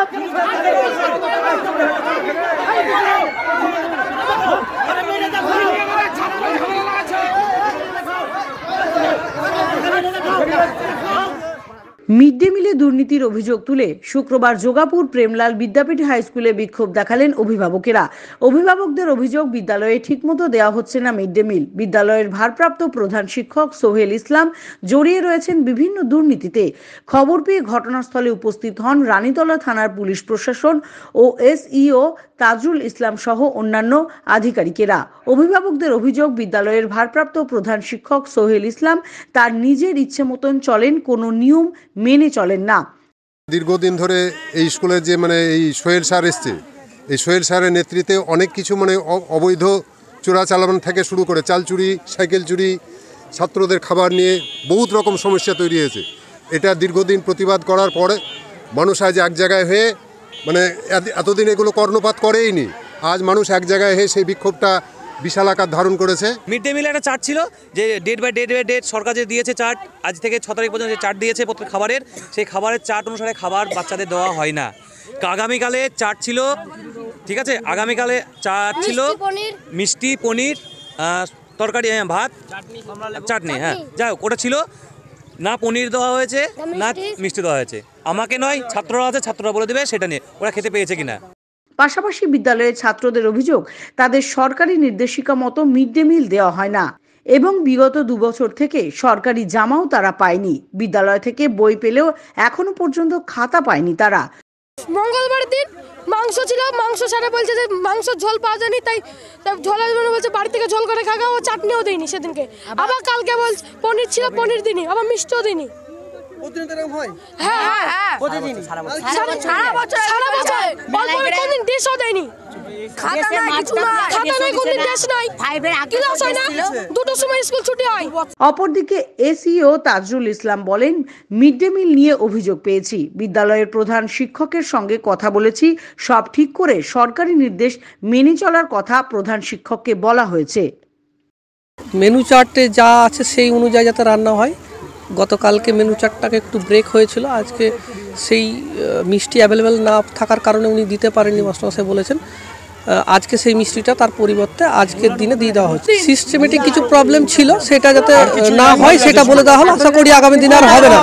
Rápido, mid day মিলে দুর্নীতির অভিযোগ তুলে শুক্রবার যোগাপুর প্রেমলাল বিদ্যাপীঠ হাই স্কুলে বিক্ষোভ দেখালেন অভিভাবকেরা অভিভাবকদের অভিযোগ বিদ্যালয়ে ঠিকমতো দেওয়া হচ্ছে না মিড ডে মিল বিদ্যালয়ের ভারপ্রাপ্ত প্রধান শিক্ষক সোহেল ইসলাম জড়িয়ে রয়েছেন বিভিন্ন দুর্নীতিতে খবর পেয়ে ঘটনাস্থলে উপস্থিত হন রানীতলা থানার পুলিশ প্রশাসন ও এসইও তাজরুল ইসলাম সহ অন্যান্য আধিকারিকেরা অভিভাবকদের অভিযোগ বিদ্যালয়ের ভারপ্রাপ্ত প্রধান শিক্ষক সোহেল ইসলাম তার নিজের ইচ্ছে মতন চলেন কোনো নিয়ম মেনে চলেন না দীর্ঘদিন ধরে এই স্কুলে যে মানে এই সোহেল স্যার এসছে এই সোহেল স্যারের নেতৃত্বে অনেক কিছু মানে অবৈধ চোরা চালান থেকে শুরু করে চাল চুরি সাইকেল চুরি ছাত্রদের খাবার নিয়ে বহুত রকম সমস্যা তৈরি হয়েছে এটা দীর্ঘদিন প্রতিবাদ করার পরে মানুষ আজ এক জায়গায় হয়ে মানে এতদিন এগুলো কর্ণপাত করেইনি আজ মানুষ এক জায়গায় হয়ে সেই বিক্ষোভটা বিশাল আকার ধারণ করেছে মিড ডে মিলে একটা চার্ট ছিল যে date by date by date সরকার যে দিয়েছে চার্ট আজ থেকে ছ তারিখ পর্যন্ত যে চার্ট দিয়েছে প্রত্যেক খাবারের সেই খাবারের চার্ট অনুসারে খাবার বাচ্চাদের দেওয়া হয় না আগামীকালে চার্ট ছিল ঠিক আছে আগামীকালে চাট ছিল মিষ্টি পনির তরকারি হ্যাঁ ভাত চাটনি হ্যাঁ যাই হোক ওটা ছিল না পনির দেওয়া হয়েছে না মিষ্টি দেওয়া হয়েছে আমাকে নয় ছাত্ররা আছে ছাত্ররা বলে দেবে সেটা নিয়ে ওরা খেতে পেয়েছে কিনা পাশাপাশি বিদ্যালয়ের ছাত্রদের অভিযোগ তাদের সরকারি নির্দেশিকা মতো মিড ডে মিল দেওয়া হয় না এবং বিগত দু বছর থেকে সরকারি জামাও তারা পায়নি বিদ্যালয় থেকে বই পেলেও এখনো পর্যন্ত খাতা পায়নি তারা মঙ্গলবার দিন মাংস ছিল মাংস সারা বলছে যে মাংস ঝোল পাওয়া যায়নি তাই ঝোল আসবে বলছে বাড়ি থেকে ঝোল করে খাগা ও চাটনিও দেয়নি সেদিনকে আবার কালকে বলছে পনির ছিল পনির দিনই আবার মিষ্টিও দিইনি অপরদিকে এসিও তাজরুল ইসলাম বলেন মিড ডে মিল নিয়ে অভিযোগ পেয়েছি বিদ্যালয়ের প্রধান শিক্ষকের সঙ্গে কথা বলেছি সব ঠিক করে সরকারি নির্দেশ মেনে চলার কথা প্রধান শিক্ষককে বলা হয়েছে মেনু চার্টে যা আছে সেই অনুযায়ী যাতে রান্না হয় গতকালকে মেনু চারটাকে একটু ব্রেক হয়েছিল আজকে সেই মিষ্টি অ্যাভেলেবেল না থাকার কারণে উনি দিতে পারেননি মাস্টারমশাই বলেছেন আজকে সেই মিষ্টিটা তার পরিবর্তে আজকের দিনে দিয়ে দেওয়া হচ্ছে সিস্টেমেটিক কিছু প্রবলেম ছিল সেটা যাতে না হয় সেটা বলে দেওয়া হলো আশা করি আগামী দিনে আর হবে না